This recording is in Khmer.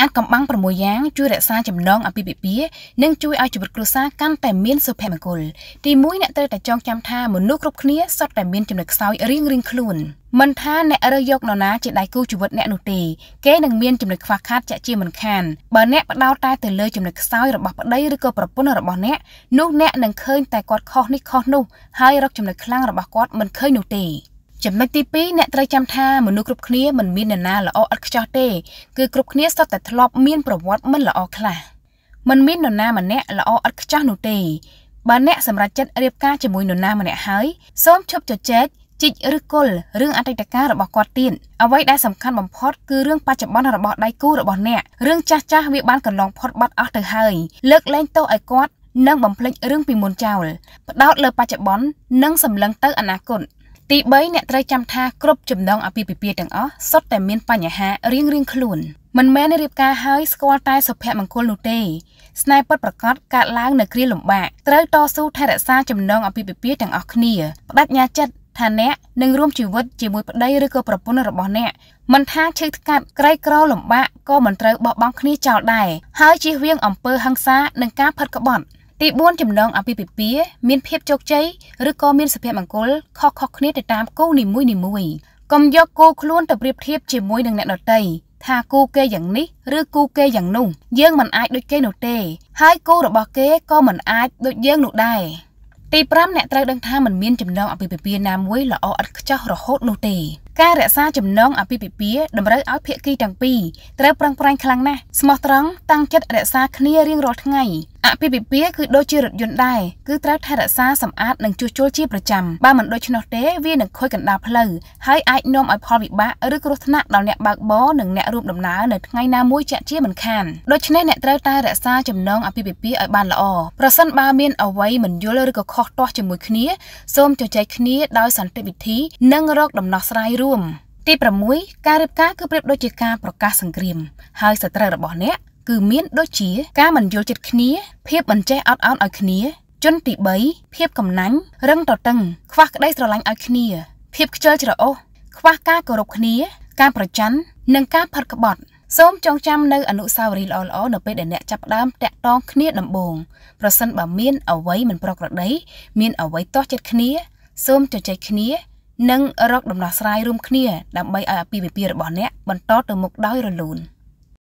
អាត់កំបាំង6យ៉ាងជួយរក្សាចំណងអាពាហ៍ពិពាហ៍និងជួយឲ្យជីវិតគ្រួសារកាន់តែមានសុភមង្គលទី1អ្នកត្រូវតែចងចាំថាមនុស្សគ្រប់គ្នាសុទ្ធតែមានចំណុចខ្សោយរៀងៗខ្លួន មិនថាអ្នករើសយកនរណាជាដៃគូជីវិតអ្នកនោះទេគេនឹងមានចំណុចខ្វះខាតជាក់ជាមិនខានបើអ្នកបដោតតែទៅលើចំណុចខ្សោយរបស់ប្តីឬក៏ប្រពន្ធរបស់អ្នកនោះអ្នកនឹងឃើញតែគាត់ខុសនេះខុសនោះហើយរកចំណុចខ្លាំងរបស់គាត់មិនឃើញនោះទេចំណុចទី2អ្នកត្រូវចាំថាមនុស្សគ្រប់គ្នាមិនមាននរណាល្អឥតខ្ចោះទេគឺគ្រប់គ្នាសុទ្ធតែធ្លាប់មានប្រវត្តិមិនល្អខ្លះមិនមាននរណាម្នាក់ល្អឥតខ្ចោះនោះទេបើអ្នកសម្រេចចិត្តរៀបការជាមួយនរណាម្នាក់ហើយសូមឈប់ជជែកជីកឬគល់រឿងអតីតកាលរបស់គាត់ទៀតអ្វីដែលសំខាន់បំផុត គឺរឿងបច្ចុប្បន្នរបស់ដៃគូរបស់អ្នករឿងចាស់ចាស់វាបានកន្លងផុតបាត់អស់ទៅហើយ លើកលែងទោសឲ្យគាត់និងបំភ្លេចរឿងពីមុនចោលផ្ដោតលើបច្ចុប្បន្ននិងសម្លឹងទៅអនាគតទី3អ្នកត្រូវចាំថាគ្រប់ចំណងអាពាហ៍ពិពាហ៍ទាំងអស់សុទ្ធតែមានបញ្ហារៀងៗខ្លួនមិនមែនរៀបការហើយស្គាល់តែសុភមង្គលនោះទេស្នេហ៍ពិតប្រកបកើតឡើងនៅគ្រាលំបាកត្រូវតស៊ូថែរក្សាចំណងអាពាហ៍ពិពាហ៍ទាំងអស់គ្នាបដិញ្ញាចិត្តថាអ្នកនឹងរួមជីវិតជាមួយប្តីឬក៏ប្រពន្ធរបស់ អ្នកមិនថាឈឺថ្កាត់ក្រីក្រលំបាកក៏មិនត្រូវបោះបង់គ្នាចោលដែរហើយជៀសវាងអំពើហិង្សានិងការផិតក្បត់។ទី4ចំណងអភិភិពាមានភាពជោគជ័យឬក៏មានសុភមង្គលខុសៗគ្នាទៅតាមគូនីមួយនីមួយកុំយកគូខ្លួនទៅប្រៀបធៀបជាមួយនឹងអ្នកដទៃថាគូគេយ៉ាងនេះ ឬគូគេយ៉ាងនោះយើងមិនអាចដូចគេនោះទេ ហើយគូរបស់គេក៏មិនអាចដូចយើងនោះដែរទី5អ្នកត្រូវដឹងថាมันមានចំណងអភិភិពាណាមួយល្អឥតខ្ចោះរហូតនោះទេការរក្សាចំណងអភិភិពាតម្រូវឲ្យភាគីទាំងពីរត្រូវប្រឹងប្រែងខ្លាំងណាស់ស្មោះត្រង់តាំងចិត្តរក្សា គ្នារៀងរាល់ថ្ងៃអភិភិភាគឺដូចជារថយន្តដែរគឺត្រូវថែរក្សាសម្អាតនិងជួសជុលជាប្រចាំបើមិនដូច្នោះទេវានឹងខូចកណ្ដាលផ្លូវហើយអាចនាំឲ្យផលវិបាកឬគ្រោះថ្នាក់ដល់អ្នកបើកបរនិងអ្នករួមដំណើរនៅថ្ងៃណាមួយជាក់ជាមិនខានដូច្នេះអ្នកត្រូវតែរក្សាចំណងអភិភិភាឲ្យបានល្អប្រសិនបើមានអ្វីមិនយល់ឬក៏ខុសទាស់ជាមួយគ្នាសូមជជែកគ្នាដោយសន្តិវិធី និងរកដំណោះស្រាយរួម ទី6ការរៀបការគឺប្រៀបដូចជាការប្រកាសសង្គ្រាមហើយសត្រូវរបស់អ្នកគឺមានដូចជាការមិនយល់ចិត្តគ្នា ភាពមិនចេះអត់ឱនឲ្យគ្នាជនទី3ភាពកំណាញ់រឹងតតឹងខ្វះក្តីស្រឡាញ់ឲ្យគ្នា ភាពខ្ជិលច្រអូសខ្វះការគោរពគ្នាការប្រច័ណ្ឌនិងការផាត់ក្បត់ សូមចងចាំនៅអនុស្សាវរីយ៍ល្អៗនៅពេលដែលអ្នកចាប់ផ្ដើមតាក់ទងគ្នាដំបូងប្រសិនបើមានអ្វីមិនប្រក្រតីមានអ្វីទាស់ចិត្តគ្នា សូមជជែកគ្នា និង រកដំណោះស្រាយរួមគ្នាដើម្បីឲ្យអាពាហ៍ពិពាហ៍របស់អ្នកបន្តទៅមុខដោយរលូន។